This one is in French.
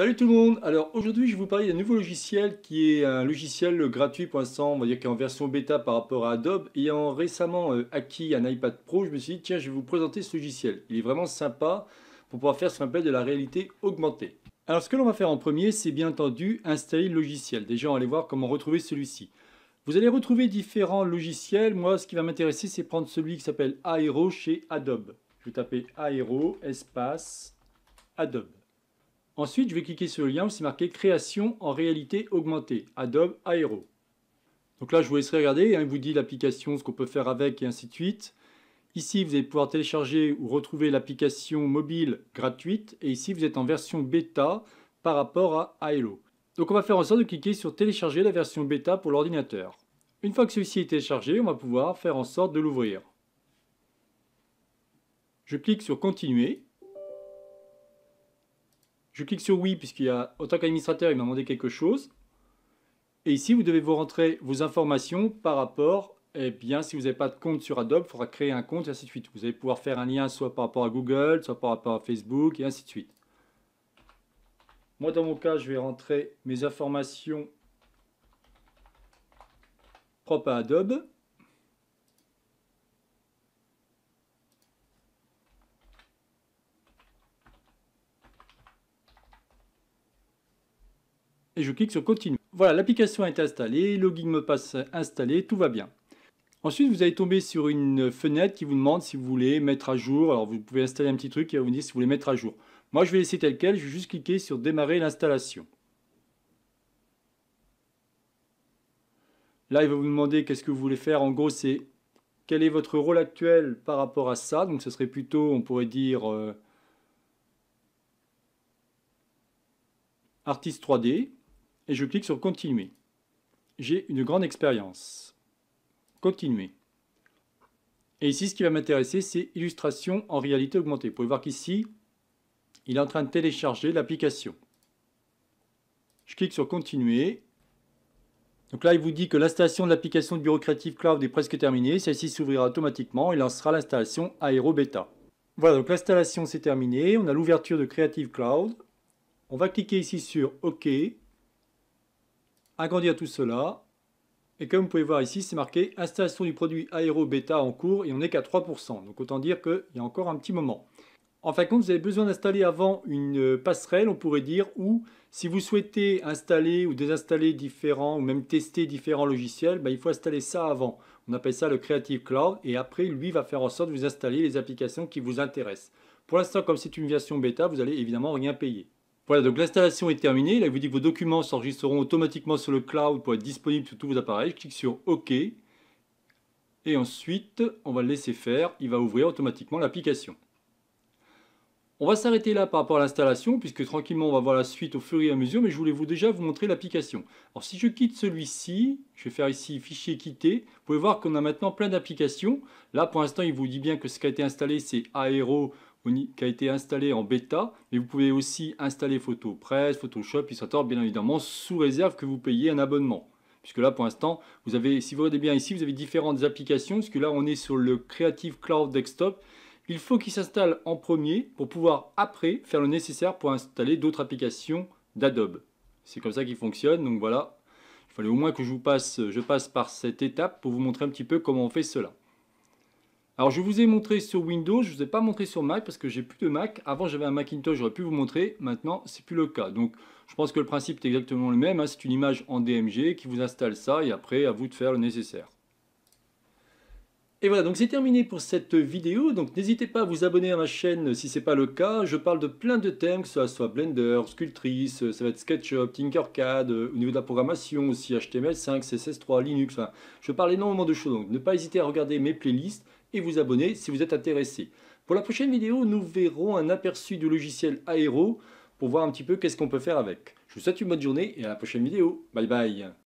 Salut tout le monde Alors aujourd'hui je vais vous parler d'un nouveau logiciel qui est un logiciel gratuit pour l'instant, on va dire qui est en version bêta par rapport à Adobe. Ayant récemment euh, acquis un iPad Pro, je me suis dit tiens je vais vous présenter ce logiciel. Il est vraiment sympa pour pouvoir faire ce qu'on appelle de la réalité augmentée. Alors ce que l'on va faire en premier c'est bien entendu installer le logiciel. Déjà on va aller voir comment retrouver celui-ci. Vous allez retrouver différents logiciels. Moi ce qui va m'intéresser c'est prendre celui qui s'appelle Aero chez Adobe. Je vais taper Aero espace Adobe. Ensuite, je vais cliquer sur le lien où c'est marqué création en réalité augmentée, Adobe Aero. Donc là, je vous laisserai regarder, hein, il vous dit l'application, ce qu'on peut faire avec et ainsi de suite. Ici, vous allez pouvoir télécharger ou retrouver l'application mobile gratuite. Et ici, vous êtes en version bêta par rapport à Aero. Donc on va faire en sorte de cliquer sur télécharger la version bêta pour l'ordinateur. Une fois que celui-ci est téléchargé, on va pouvoir faire en sorte de l'ouvrir. Je clique sur continuer je clique sur oui puisqu'il y a, autant tant qu'administrateur, il m'a demandé quelque chose. Et ici, vous devez vous rentrer vos informations par rapport, et eh bien, si vous n'avez pas de compte sur Adobe, il faudra créer un compte et ainsi de suite. Vous allez pouvoir faire un lien soit par rapport à Google, soit par rapport à Facebook et ainsi de suite. Moi, dans mon cas, je vais rentrer mes informations propres à Adobe. et je clique sur Continue. Voilà, l'application est installée, le login me passe installé, tout va bien. Ensuite, vous allez tomber sur une fenêtre qui vous demande si vous voulez mettre à jour. Alors, vous pouvez installer un petit truc qui va vous dire si vous voulez mettre à jour. Moi, je vais laisser tel quel, je vais juste cliquer sur Démarrer l'installation. Là, il va vous demander qu'est-ce que vous voulez faire. En gros, c'est quel est votre rôle actuel par rapport à ça. Donc, ce serait plutôt, on pourrait dire, euh, artiste 3D et je clique sur Continuer. J'ai une grande expérience. Continuer. Et ici, ce qui va m'intéresser, c'est Illustration en réalité augmentée. Vous pouvez voir qu'ici, il est en train de télécharger l'application. Je clique sur Continuer. Donc là, il vous dit que l'installation de l'application de Bureau Creative Cloud est presque terminée. Celle-ci s'ouvrira automatiquement et lancera l'installation Aero Beta. Voilà, donc l'installation s'est terminée. On a l'ouverture de Creative Cloud. On va cliquer ici sur OK agrandir tout cela. Et comme vous pouvez voir ici, c'est marqué installation du produit aéro bêta en cours et on n'est qu'à 3%. Donc autant dire qu'il y a encore un petit moment. En fin de compte, vous avez besoin d'installer avant une passerelle, on pourrait dire, ou si vous souhaitez installer ou désinstaller différents, ou même tester différents logiciels, bah, il faut installer ça avant. On appelle ça le Creative Cloud, et après, lui va faire en sorte de vous installer les applications qui vous intéressent. Pour l'instant, comme c'est une version bêta, vous allez évidemment rien payer. Voilà, donc l'installation est terminée. Là, il vous dit que vos documents s'enregistreront automatiquement sur le cloud pour être disponibles sur tous vos appareils. Je clique sur OK. Et ensuite, on va le laisser faire. Il va ouvrir automatiquement l'application. On va s'arrêter là par rapport à l'installation, puisque tranquillement, on va voir la suite au fur et à mesure, mais je voulais vous déjà vous montrer l'application. Alors, si je quitte celui-ci, je vais faire ici « Fichier Quitter. vous pouvez voir qu'on a maintenant plein d'applications. Là, pour l'instant, il vous dit bien que ce qui a été installé, c'est Aero, qui a été installé en bêta, mais vous pouvez aussi installer PhotoPress, Photoshop, Illustrator, bien évidemment, sous réserve que vous payez un abonnement. Puisque là, pour l'instant, vous avez, si vous regardez bien ici, vous avez différentes applications, puisque là, on est sur le Creative Cloud Desktop. Il faut qu'il s'installe en premier pour pouvoir après faire le nécessaire pour installer d'autres applications d'Adobe. C'est comme ça qu'il fonctionne, donc voilà. Il fallait au moins que je vous passe, je passe par cette étape pour vous montrer un petit peu comment on fait cela. Alors je vous ai montré sur Windows, je ne vous ai pas montré sur Mac parce que j'ai plus de Mac. Avant j'avais un Macintosh, j'aurais pu vous montrer, maintenant c'est plus le cas. Donc je pense que le principe est exactement le même, hein. c'est une image en DMG qui vous installe ça et après à vous de faire le nécessaire. Et voilà, donc c'est terminé pour cette vidéo. Donc n'hésitez pas à vous abonner à ma chaîne si ce n'est pas le cas. Je parle de plein de thèmes, que ce soit Blender, Sculptrice, euh, ça va être SketchUp, Tinkercad, euh, au niveau de la programmation aussi, HTML5, CSS3, Linux. Enfin, je parle énormément de choses, donc ne pas hésiter à regarder mes playlists et vous abonner si vous êtes intéressé. Pour la prochaine vidéo, nous verrons un aperçu du logiciel Aero pour voir un petit peu qu'est-ce qu'on peut faire avec. Je vous souhaite une bonne journée et à la prochaine vidéo. Bye bye